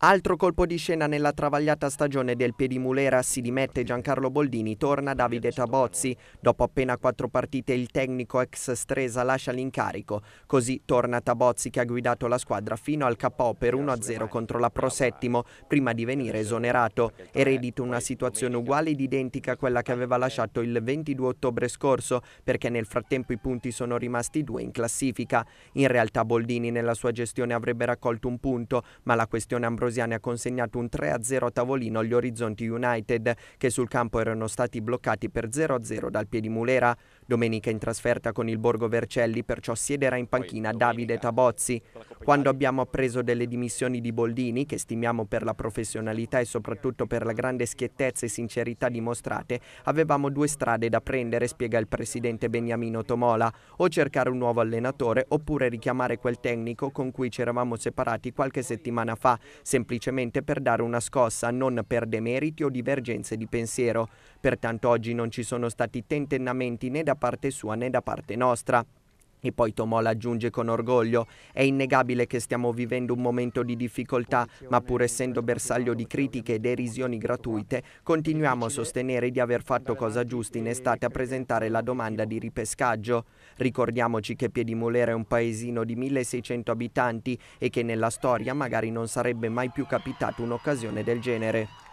Altro colpo di scena nella travagliata stagione del Piedimulera si dimette Giancarlo Boldini, torna Davide Tabozzi. Dopo appena quattro partite il tecnico ex Stresa lascia l'incarico, così torna Tabozzi che ha guidato la squadra fino al KO per 1-0 contro la Pro Settimo, prima di venire esonerato. Eredita una situazione uguale ed identica a quella che aveva lasciato il 22 ottobre scorso, perché nel frattempo i punti sono rimasti due in classifica. In realtà Boldini nella sua gestione avrebbe raccolto un punto, ma la questione Ambrosio Ambrosiani ha consegnato un 3-0 a tavolino agli Orizzonti United, che sul campo erano stati bloccati per 0-0 dal Piedimulera. Domenica in trasferta con il Borgo Vercelli, perciò siederà in panchina Davide Tabozzi. Quando abbiamo appreso delle dimissioni di Boldini, che stimiamo per la professionalità e soprattutto per la grande schiettezza e sincerità dimostrate, avevamo due strade da prendere, spiega il presidente Beniamino Tomola, o cercare un nuovo allenatore oppure richiamare quel tecnico con cui ci eravamo separati qualche settimana fa, semplicemente per dare una scossa, non per demeriti o divergenze di pensiero. Pertanto oggi non ci sono stati tentennamenti né da parte sua né da parte nostra. E poi Tomola aggiunge con orgoglio, è innegabile che stiamo vivendo un momento di difficoltà, ma pur essendo bersaglio di critiche e derisioni gratuite, continuiamo a sostenere di aver fatto cosa giusta in estate a presentare la domanda di ripescaggio. Ricordiamoci che Piedimulera è un paesino di 1600 abitanti e che nella storia magari non sarebbe mai più capitata un'occasione del genere.